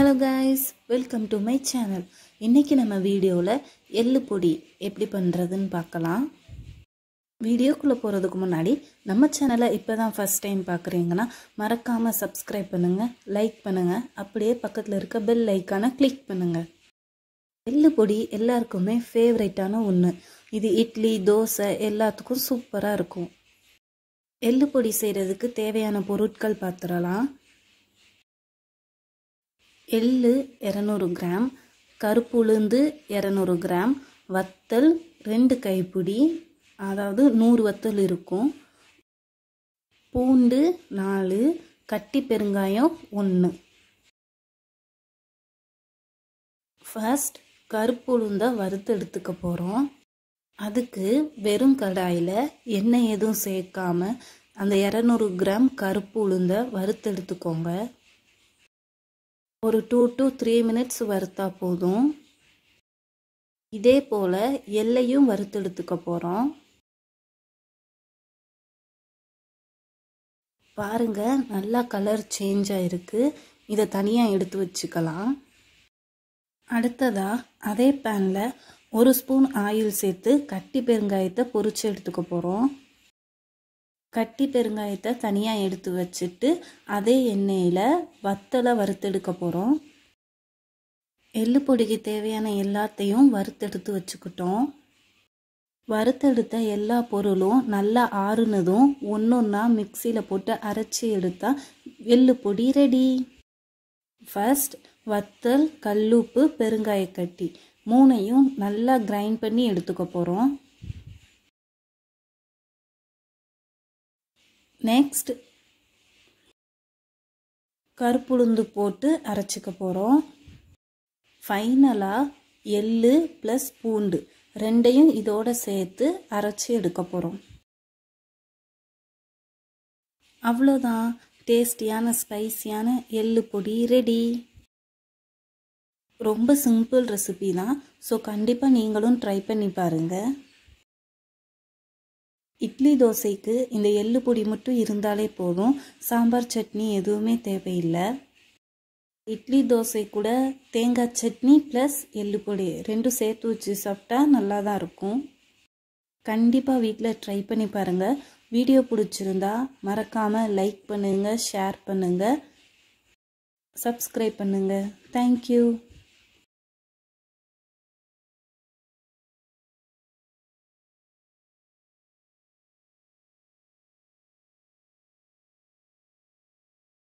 hello guys welcome to my channel இன்றைக்கி நம்ம வீடியோவில் எள்ளு பொடி எப்படி பண்ணுறதுன்னு பார்க்கலாம் வீடியோக்குள்ளே போகிறதுக்கு முன்னாடி நம்ம சேனலை இப்போ தான் ஃபஸ்ட் டைம் பார்க்குறீங்கன்னா மறக்காமல் சப்ஸ்கிரைப் பண்ணுங்கள் லைக் பண்ணுங்கள் அப்படியே பக்கத்தில் இருக்க பெல் லைக்கான கிளிக் பண்ணுங்கள் எள்ளு பொடி எல்லாருக்குமே ஃபேவரைட்டான ஒன்று இது இட்லி தோசை எல்லாத்துக்கும் சூப்பராக இருக்கும் எள்ளு பொடி செய்கிறதுக்கு தேவையான பொருட்கள் பார்த்துடலாம் எள்ளு இரநூறு கிராம் கருப்புளுந்து இரநூறு கிராம் வத்தல் ரெண்டு கைப்பிடி அதாவது நூறு வத்தல் இருக்கும் பூண்டு நாலு கட்டி பெருங்காயம் ஒன்று ஃபர்ஸ்ட் கருப்பு உளுந்தை வறுத்து எடுத்துக்க போகிறோம் அதுக்கு வெறும் கடாயில் எண்ணெய் எதுவும் சேர்க்காம அந்த இரநூறு கிராம் கருப்பு உளுந்தை வறுத்து எடுத்துக்கோங்க ஒரு டூ டு த்ரீ மினிட்ஸ் வறுத்தா போதும் இதே போல் எல்லையும் வறுத்தெடுத்துக்க போகிறோம் பாருங்கள் நல்லா கலர் சேஞ்ச் ஆகிருக்கு இதை தனியாக எடுத்து வச்சுக்கலாம் அடுத்ததாக அதே பேனில் ஒரு ஸ்பூன் ஆயில் சேர்த்து கட்டி பெருங்காயத்தை பொரித்து எடுத்துக்க போகிறோம் கட்டி பெருங்காயத்தை தனியாக எடுத்து வச்சுட்டு அதே எண்ணெயில் வத்தலை வறுத்தெடுக்க போகிறோம் எள்ளு பொடிக்கு தேவையான எல்லாத்தையும் வறுத்தெடுத்து வச்சுக்கிட்டோம் வறுத்தெடுத்த எல்லா பொருளும் நல்லா ஆறுனதும் ஒன்று ஒன்றா மிக்சியில் போட்டு அரைச்சி எடுத்தால் எள்ளு பொடி ரெடி ஃபர்ஸ்ட் வத்தல் கல்லுப்பு பெருங்காயக்கட்டி மூணையும் நல்லா கிரைண்ட் பண்ணி எடுத்துக்க போகிறோம் நெக்ஸ்ட் கருப்புளுந்து போட்டு அரைச்சிக்க போகிறோம் ஃபைனலாக எள்ளு ப்ளஸ் பூண்டு ரெண்டையும் இதோட சேர்த்து அரைச்சி எடுக்க போகிறோம் அவ்வளோதான் டேஸ்டியான ஸ்பைசியான எள்ளு பொடி ரெடி ரொம்ப சிம்பிள் ரெசிபி தான் ஸோ கண்டிப்பாக நீங்களும் ட்ரை பண்ணி பாருங்கள் இட்லி தோசைக்கு இந்த எள்ளு பொடி மட்டும் இருந்தாலே போதும் சாம்பார் சட்னி எதுவுமே தேவையில்லை இட்லி தோசை கூட தேங்காய் சட்னி ப்ளஸ் எள்ளு பொடி ரெண்டும் சேர்த்து வச்சு சாப்பிட்டா நல்லா தான் இருக்கும் கண்டிப்பாக வீட்டில் ட்ரை பண்ணி பாருங்கள் வீடியோ பிடிச்சிருந்தா மறக்காமல் லைக் பண்ணுங்கள் ஷேர் பண்ணுங்கள் சப்ஸ்கிரைப் பண்ணுங்கள் தேங்க்யூ